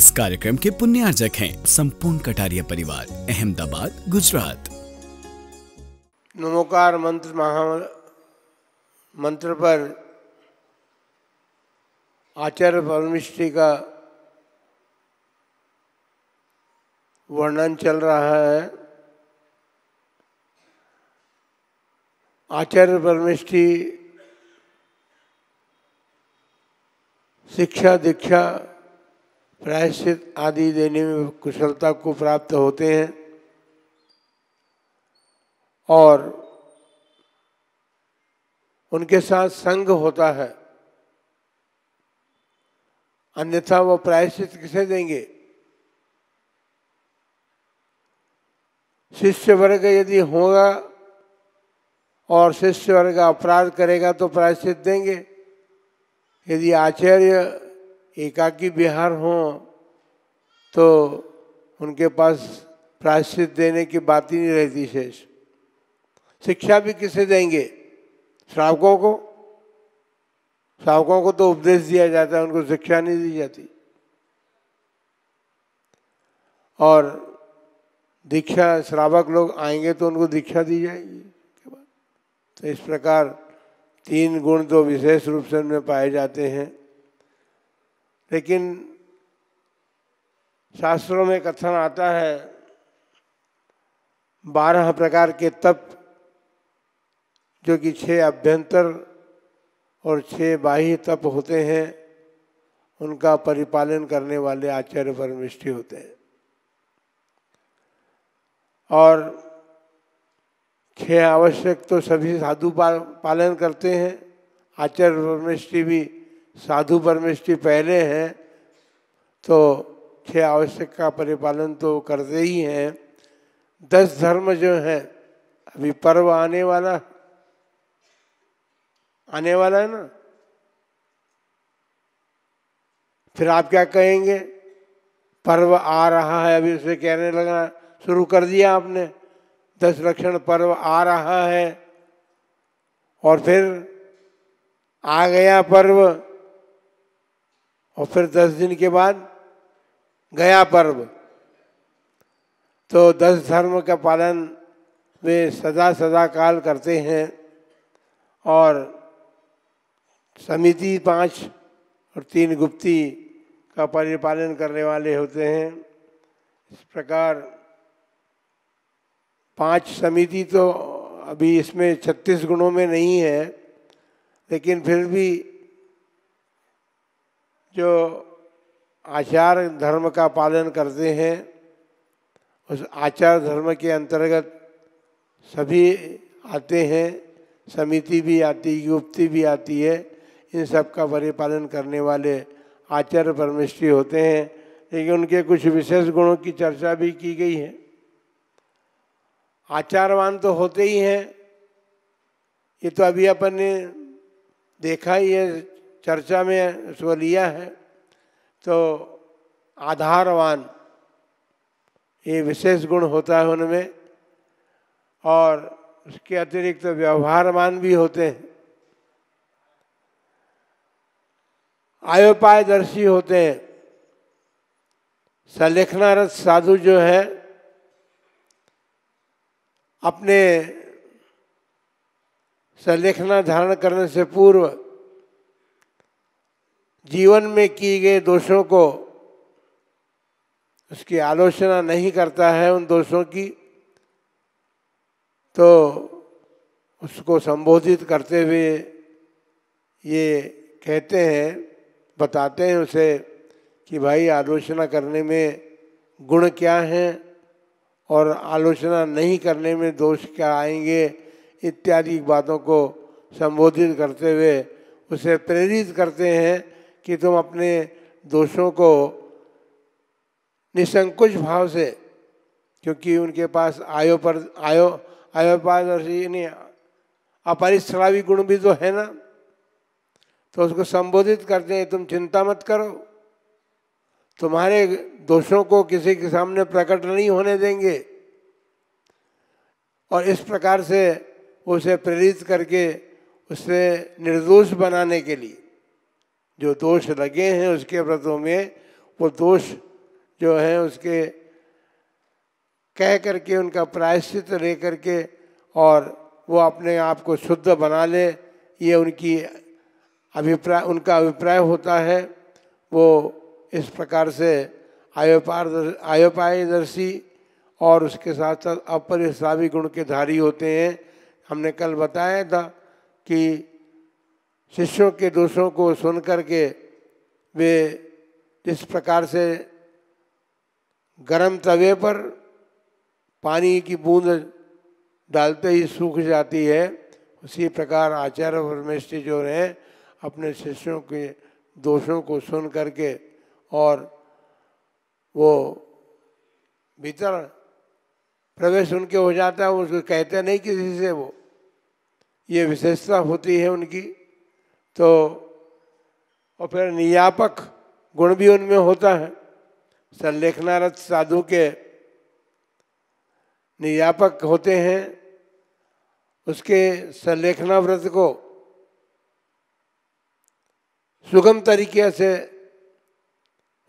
इस कार्यक्रम के पुण्यार्जक हैं संपूर्ण कटारिया परिवार अहमदाबाद गुजरात नमोकार मंत्र महा मंत्र पर आचार्य परमिष्टि का वर्णन चल रहा है आचार्य परमिष्टि शिक्षा दीक्षा प्रायश्चित आदि देने में कुशलता को प्राप्त होते हैं और उनके साथ संग होता है अन्यथा वो प्रायश्चित किसे देंगे शिष्य वर्ग यदि होगा और शिष्य वर्ग अपराध करेगा तो प्रायश्चित देंगे यदि आचार्य एकाकी बिहार हों तो उनके पास प्रायश्चित देने की बात ही नहीं रहती शेष शिक्षा भी किसे देंगे श्रावकों को श्रावकों को तो उपदेश दिया जाता है उनको शिक्षा नहीं दी जाती और दीक्षा श्रावक लोग आएंगे तो उनको दीक्षा दी जाएगी तो इस प्रकार तीन गुण तो विशेष रूप से उनमें पाए जाते हैं लेकिन शास्त्रों में कथन आता है बारह प्रकार के तप जो कि छः अभ्यंतर और छः बाह्य तप होते हैं उनका परिपालन करने वाले आचार्य परमिष्टि होते हैं और छः आवश्यक तो सभी साधु पालन करते हैं आचार्य परमिष्टि भी साधु परमिष्टि पहले हैं तो छह आवश्यक का परिपालन तो करते ही हैं दस धर्म जो हैं अभी पर्व आने वाला आने वाला है ना फिर आप क्या कहेंगे पर्व आ रहा है अभी उसे कहने लगना शुरू कर दिया आपने दस लक्षण पर्व आ रहा है और फिर आ गया पर्व और फिर दस दिन के बाद गया पर्व तो दस धर्म का पालन वे सदा सदा काल करते हैं और समिति पांच और तीन गुप्ती का परिपालन करने वाले होते हैं इस प्रकार पांच समिति तो अभी इसमें छत्तीस गुणों में नहीं है लेकिन फिर भी जो आचार धर्म का पालन करते हैं उस आचार धर्म के अंतर्गत सभी आते हैं समिति भी आती युवती भी आती है इन सब का परिपालन करने वाले आचार्य परमेश्वरी होते हैं लेकिन उनके कुछ विशेष गुणों की चर्चा भी की गई है आचारवान तो होते ही हैं ये तो अभी अपन ने देखा ही है चर्चा में उसको लिया है तो आधारवान ये विशेष गुण होता है उनमें और उसके अतिरिक्त तो व्यवहारवान भी होते हैं आयोपायदर्शी होते हैं सलेखनारत साधु जो है अपने संलेखना धारण करने से पूर्व जीवन में किए गए दोषों को उसकी आलोचना नहीं करता है उन दोषों की तो उसको संबोधित करते हुए ये कहते हैं बताते हैं उसे कि भाई आलोचना करने में गुण क्या हैं और आलोचना नहीं करने में दोष क्या आएंगे इत्यादि बातों को संबोधित करते हुए उसे प्रेरित करते हैं कि तुम अपने दोषों को निसंकुच भाव से क्योंकि उनके पास आयो पर आयो आयो पास और अपरिश्रावी गुण भी तो है ना तो उसको संबोधित करते हैं तुम चिंता मत करो तुम्हारे दोषों को किसी के सामने प्रकट नहीं होने देंगे और इस प्रकार से उसे प्रेरित करके उसे निर्दोष बनाने के लिए जो दोष लगे हैं उसके व्रतों में वो दोष जो हैं उसके कह करके उनका प्रायश्चित ले करके और वो अपने आप को शुद्ध बना ले ये उनकी अभिप्राय उनका अभिप्राय होता है वो इस प्रकार से आयोपार आयोपायदर्शी और उसके साथ साथ अपरिश्रावी गुण के धारी होते हैं हमने कल बताया था कि शिष्यों के दोषों को सुन करके वे इस प्रकार से गरम तवे पर पानी की बूंद डालते ही सूख जाती है उसी प्रकार आचार्य परमेश जो हैं अपने शिष्यों के दोषों को सुन करके और वो भीतर प्रवेश उनके हो जाता है उसको कहते नहीं किसी से वो ये विशेषता होती है उनकी तो और फिर नियापक गुण भी उनमें होता है संलेखनारत साधु के नियापक होते हैं उसके संलेखना व्रत को सुगम तरीके से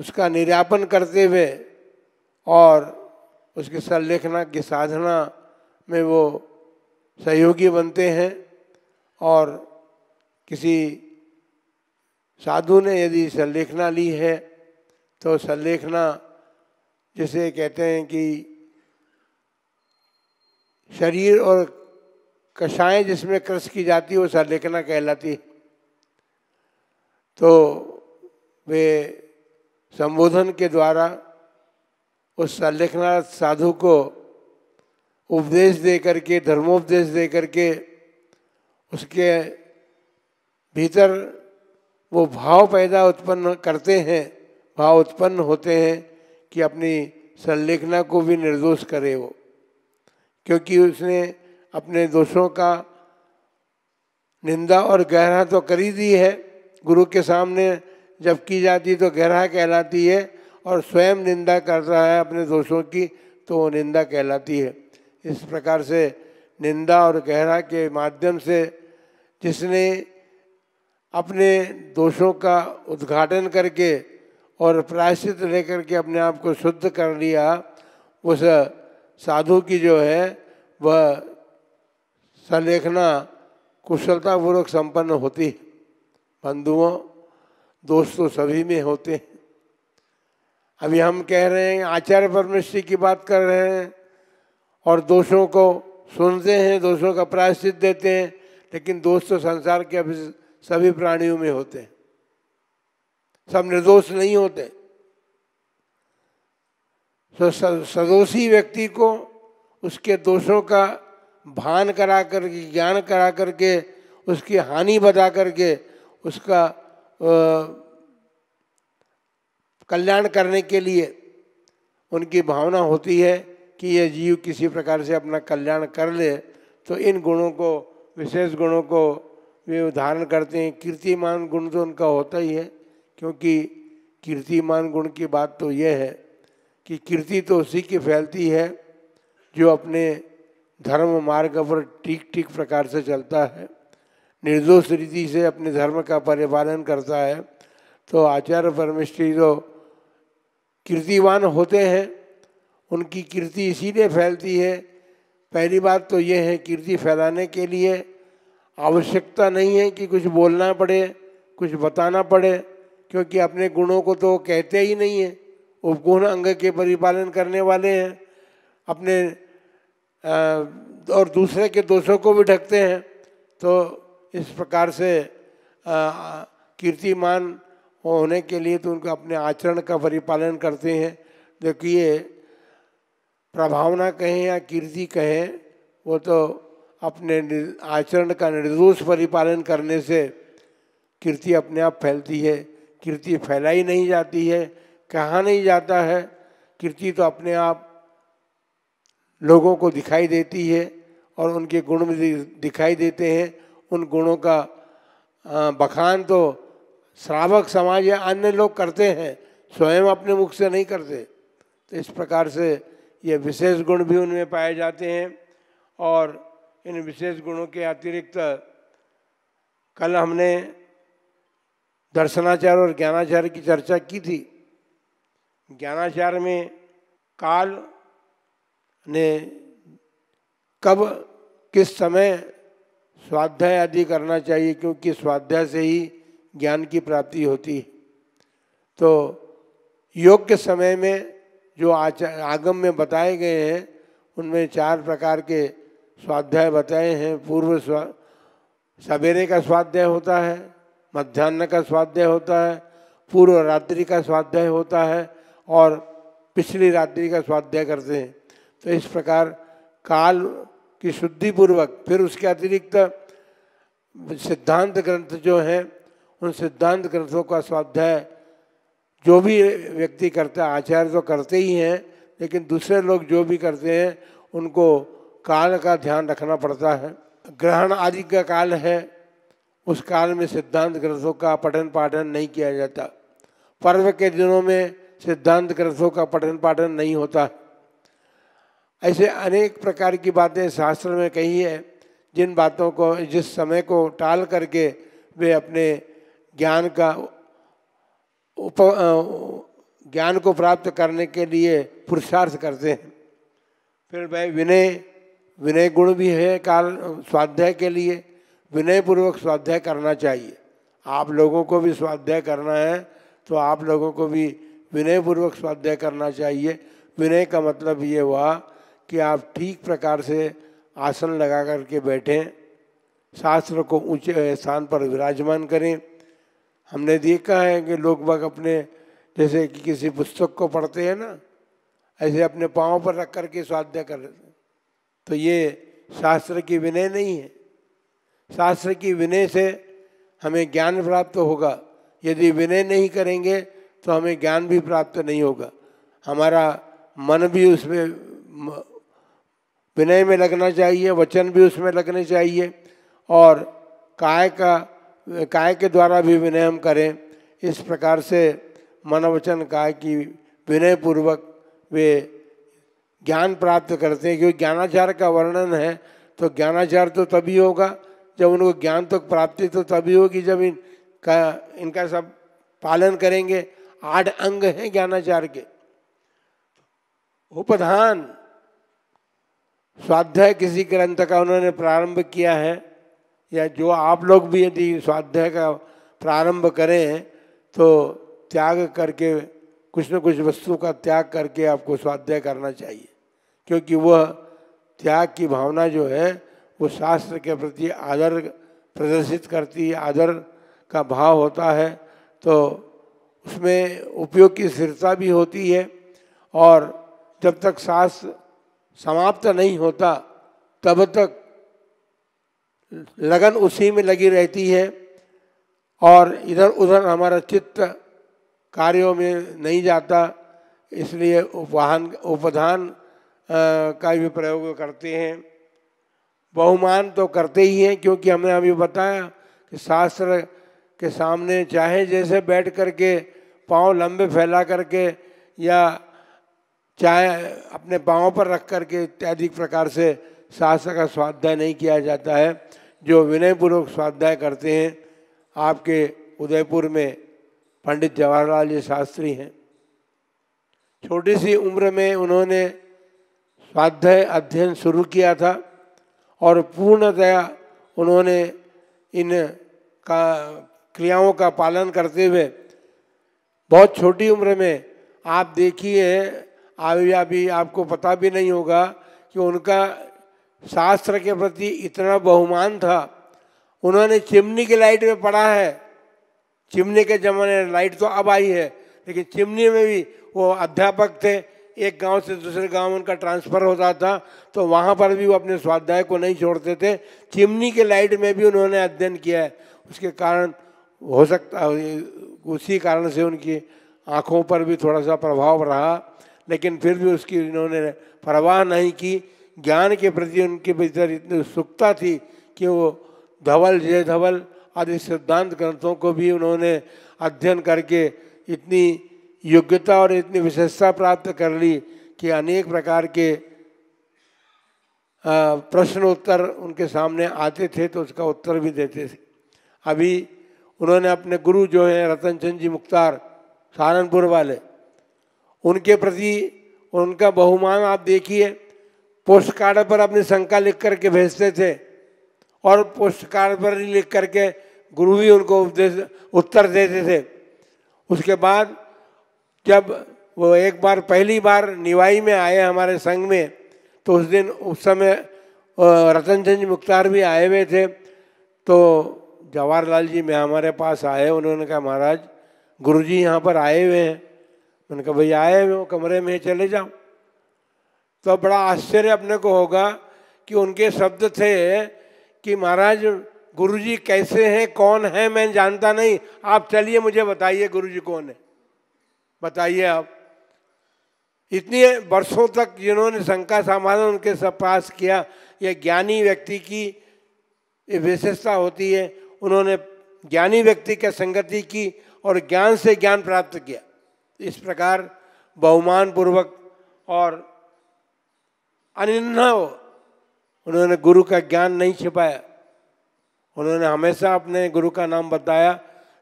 उसका निरापन करते हुए और उसके संलेखना की साधना में वो सहयोगी बनते हैं और किसी साधु ने यदि संलेखना ली है तो संलेखना जिसे कहते हैं कि शरीर और कषाएँ जिसमें क्रस की जाती है वो संलेखना कहलाती है तो वे संबोधन के द्वारा उस संलेखना साधु को उपदेश दे करके धर्मोपदेश दे करके उसके भीतर वो भाव पैदा उत्पन्न करते हैं भाव उत्पन्न होते हैं कि अपनी संलेखना को भी निर्दोष करे वो क्योंकि उसने अपने दोषों का निंदा और गहरा तो कर ही दी है गुरु के सामने जब की जाती तो गहरा कहलाती है और स्वयं निंदा कर रहा है अपने दोषों की तो वो निंदा कहलाती है इस प्रकार से निंदा और गहरा के माध्यम से जिसने अपने दोषों का उद्घाटन करके और प्रायश्चित लेकर के अपने आप को शुद्ध कर लिया उस साधु की जो है वह संलेखना कुशलतापूर्वक संपन्न होती है बंधुओं दोस्तों सभी में होते हैं अभी हम कह रहे हैं आचार्य परमेश्वरी की बात कर रहे हैं और दोषों को सुनते हैं दोषों का प्रायश्चित देते हैं लेकिन दोस्त तो संसार के अभी सभी प्राणियों में होते हैं सब निर्दोष नहीं होते तो सदोषी व्यक्ति को उसके दोषों का भान करा करके ज्ञान करा करके उसकी हानि बता करके उसका कल्याण करने के लिए उनकी भावना होती है कि यह जीव किसी प्रकार से अपना कल्याण कर ले तो इन गुणों को विशेष गुणों को वे उदाहरण करते हैं कीर्तिमान गुण तो उनका होता ही है क्योंकि कीर्तिमान गुण की बात तो यह है कि कीर्ति तो उसी की फैलती है जो अपने धर्म मार्ग पर ठीक ठीक प्रकार से चलता है निर्दोष रीति से अपने धर्म का परिपालन करता है तो आचार्य परमेश्वरी तो कीर्तिवान होते हैं उनकी कीर्ति इसीलिए फैलती है पहली बात तो ये है कीर्ति फैलाने के लिए आवश्यकता नहीं है कि कुछ बोलना पड़े कुछ बताना पड़े क्योंकि अपने गुणों को तो कहते ही नहीं है उपगुण अंग के परिपालन करने वाले हैं अपने और दूसरे के दोषों को भी ढकते हैं तो इस प्रकार से कीर्तिमान होने के लिए तो उनका अपने आचरण का परिपालन करते हैं देखिए प्रभावना कहें या कीर्ति कहें वो तो अपने आचरण का निर्दोष परिपालन करने से कीर्ति अपने आप फैलती है कीर्ति फैलाई नहीं जाती है कहा नहीं जाता है कीर्ति तो अपने आप लोगों को दिखाई देती है और उनके गुण भी दिखाई देते हैं उन गुणों का बखान तो श्रावक समाज या अन्य लोग करते हैं स्वयं अपने मुख से नहीं करते तो इस प्रकार से ये विशेष गुण भी उनमें पाए जाते हैं और इन विशेष गुणों के अतिरिक्त कल हमने दर्शनाचार और ज्ञानाचार की चर्चा की थी ज्ञानाचार में काल ने कब किस समय स्वाध्याय आदि करना चाहिए क्योंकि स्वाध्याय से ही ज्ञान की प्राप्ति होती है तो योग के समय में जो आचार आगम में बताए गए हैं उनमें चार प्रकार के स्वाध्याय बताए हैं पूर्व स्वा सवेरे का स्वाध्याय होता है मध्यान्ह का स्वाध्याय होता है पूर्व रात्रि का स्वाध्याय होता है और पिछली रात्रि का स्वाध्याय करते हैं तो इस प्रकार काल की शुद्धिपूर्वक फिर उसके अतिरिक्त सिद्धांत ग्रंथ जो हैं उन सिद्धांत ग्रंथों का स्वाध्याय जो भी व्यक्ति करता है आचार्य तो करते ही हैं लेकिन दूसरे लोग जो भी करते हैं उनको काल का ध्यान रखना पड़ता है ग्रहण आदि का काल है उस काल में सिद्धांत ग्रंथों का पठन पाठन नहीं किया जाता पर्व के दिनों में सिद्धांत ग्रंथों का पठन पाठन नहीं होता ऐसे अनेक प्रकार की बातें शास्त्र में कही है जिन बातों को जिस समय को टाल करके वे अपने ज्ञान का उप ज्ञान को प्राप्त करने के लिए पुरुषार्थ करते हैं फिर वह विनय विनय गुण भी है काल स्वाध्याय के लिए विनय पूर्वक स्वाध्याय करना चाहिए आप लोगों को भी स्वाध्याय करना है तो आप लोगों को भी विनय पूर्वक स्वाध्याय करना चाहिए विनय का मतलब ये हुआ कि आप ठीक प्रकार से आसन लगा कर के बैठें शास्त्र को ऊंचे स्थान पर विराजमान करें हमने देखा है कि लोग बाग अपने जैसे कि किसी पुस्तक को पढ़ते हैं ना ऐसे अपने पाँव पर रख करके स्वाध्याय कर लेते तो ये शास्त्र की विनय नहीं है शास्त्र की विनय से हमें ज्ञान प्राप्त होगा यदि विनय नहीं करेंगे तो हमें ज्ञान भी प्राप्त नहीं होगा हमारा मन भी उसमें विनय में लगना चाहिए वचन भी उसमें लगने चाहिए और काय का काय के द्वारा भी विनय हम करें इस प्रकार से मन वचन काय की विनय पूर्वक वे ज्ञान प्राप्त करते हैं क्योंकि ज्ञानाचार का वर्णन है तो ज्ञानाचार तो तभी होगा जब उनको ज्ञान तो प्राप्ति तो तभी होगी जब इन का इनका सब पालन करेंगे आठ अंग हैं ज्ञानाचार के उपधान स्वाध्याय किसी ग्रंथ का उन्होंने प्रारंभ किया है या जो आप लोग भी यदि स्वाध्याय का प्रारंभ करें तो त्याग करके कुछ न कुछ वस्तु का त्याग करके आपको स्वाध्याय करना चाहिए क्योंकि वह त्याग की भावना जो है वो शास्त्र के प्रति आदर प्रदर्शित करती है आदर का भाव होता है तो उसमें उपयोग की स्थिरता भी होती है और जब तक शास्त्र समाप्त नहीं होता तब तक लगन उसी में लगी रहती है और इधर उधर हमारा चित्त कार्यों में नहीं जाता इसलिए उपवाहन उपधान का भी प्रयोग करते हैं बहुमान तो करते ही हैं क्योंकि हमने अभी बताया कि शास्त्र के सामने चाहे जैसे बैठ करके पाँव लंबे फैला करके या चाहे अपने पाँव पर रख करके इत्यादि प्रकार से शास्त्र का स्वाध्याय नहीं किया जाता है जो विनयपूर्वक स्वाध्याय करते हैं आपके उदयपुर में पंडित जवाहरलाल जी शास्त्री हैं छोटी सी उम्र में उन्होंने स्वाध्याय अध्ययन शुरू किया था और पूर्णतया उन्होंने इन का क्रियाओं का पालन करते हुए बहुत छोटी उम्र में आप देखिए आविया अभी आपको पता भी नहीं होगा कि उनका शास्त्र के प्रति इतना बहुमान था उन्होंने चिमनी की लाइट में पढ़ा है चिमनी के ज़माने में लाइट तो अब आई है लेकिन चिमनी में भी वो अध्यापक थे एक गांव से दूसरे गांव उनका ट्रांसफ़र होता था तो वहाँ पर भी वो अपने स्वाध्याय को नहीं छोड़ते थे चिमनी के लाइट में भी उन्होंने अध्ययन किया है उसके कारण हो सकता उसी कारण से उनकी आँखों पर भी थोड़ा सा प्रभाव रहा लेकिन फिर भी उसकी उन्होंने परवाह नहीं की ज्ञान के प्रति उनके भीतर इतनी उत्सुकता थी कि वो धवल जय धवल आदि सिद्धांत ग्रंथों को भी उन्होंने अध्ययन करके इतनी योग्यता और इतनी विशेषता प्राप्त कर ली कि अनेक प्रकार के प्रश्न उत्तर उनके सामने आते थे तो उसका उत्तर भी देते थे अभी उन्होंने अपने गुरु जो हैं रतन चंद जी मुख्तार सहारनपुर वाले उनके प्रति उनका बहुमान आप देखिए पोस्ट कार्ड पर अपनी शंका लिख करके भेजते थे और पोस्ट कार्ड पर लिख करके गुरु भी उनको उपदेश उत्तर देते थे उसके बाद जब वो एक बार पहली बार निवाई में आए हमारे संघ में तो उस दिन उस समय रतनचंद मुख्तार भी आए हुए थे तो जवाहरलाल जी मैं हमारे पास आए उन्होंने कहा महाराज गुरु जी यहाँ पर आए हुए हैं मैंने कहा भैया आए हुए कमरे में चले जाओ तो बड़ा आश्चर्य अपने को होगा कि उनके शब्द थे कि महाराज गुरुजी कैसे हैं कौन है मैं जानता नहीं आप चलिए मुझे बताइए गुरुजी कौन है बताइए आप इतने वर्षों तक जिन्होंने शंका समाधान उनके सब पास किया यह ज्ञानी व्यक्ति की विशेषता होती है उन्होंने ज्ञानी व्यक्ति के संगति की और ज्ञान से ज्ञान प्राप्त किया इस प्रकार बहुमान पूर्वक और अनिन्ना उन्होंने गुरु का ज्ञान नहीं छिपाया उन्होंने हमेशा अपने गुरु का नाम बताया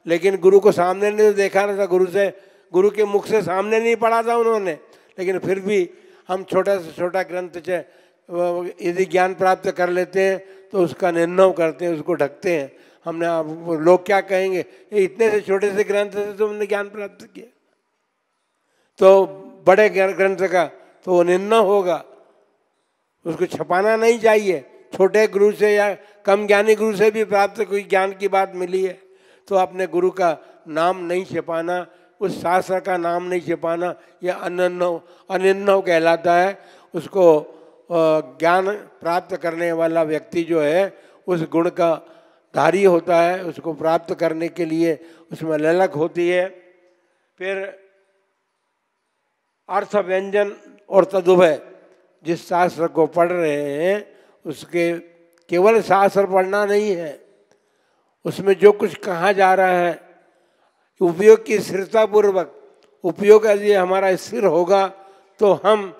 लेकिन गुरु को सामने नहीं देखा रहा था गुरु से गुरु के मुख से सामने नहीं पढ़ा था उन्होंने लेकिन फिर भी हम छोटा से छोटा ग्रंथ से यदि ज्ञान प्राप्त कर लेते हैं तो उसका निर्णय करते हैं उसको ढकते हैं हमने आप लोग क्या कहेंगे ये इतने से छोटे से ग्रंथ से तुमने ज्ञान प्राप्त किया तो बड़े ग्रंथ का तो वो निर्णय होगा उसको छपाना नहीं चाहिए छोटे गुरु से या कम ज्ञानी गुरु से भी प्राप्त कोई ज्ञान की बात मिली है तो अपने गुरु का नाम नहीं छिपाना उस शास्त्र का नाम नहीं छिपाना यह अनन्नव अनन्नव कहलाता है उसको ज्ञान प्राप्त करने वाला व्यक्ति जो है उस गुण का धारी होता है उसको प्राप्त करने के लिए उसमें ललक होती है फिर अर्थ व्यंजन और तदुभय जिस शास्त्र को पढ़ रहे हैं उसके केवल शास्त्र पढ़ना नहीं है उसमें जो कुछ कहा जा रहा है उपयोग की स्थिरता पूर्वक उपयोग यदि हमारा स्थिर होगा तो हम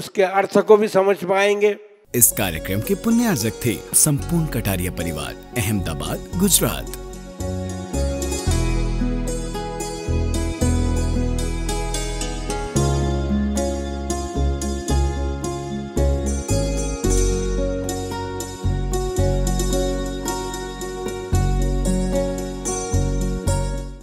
उसके अर्थ को भी समझ पाएंगे इस कार्यक्रम के पुण्यार्जक थे संपूर्ण कटारिया परिवार अहमदाबाद गुजरात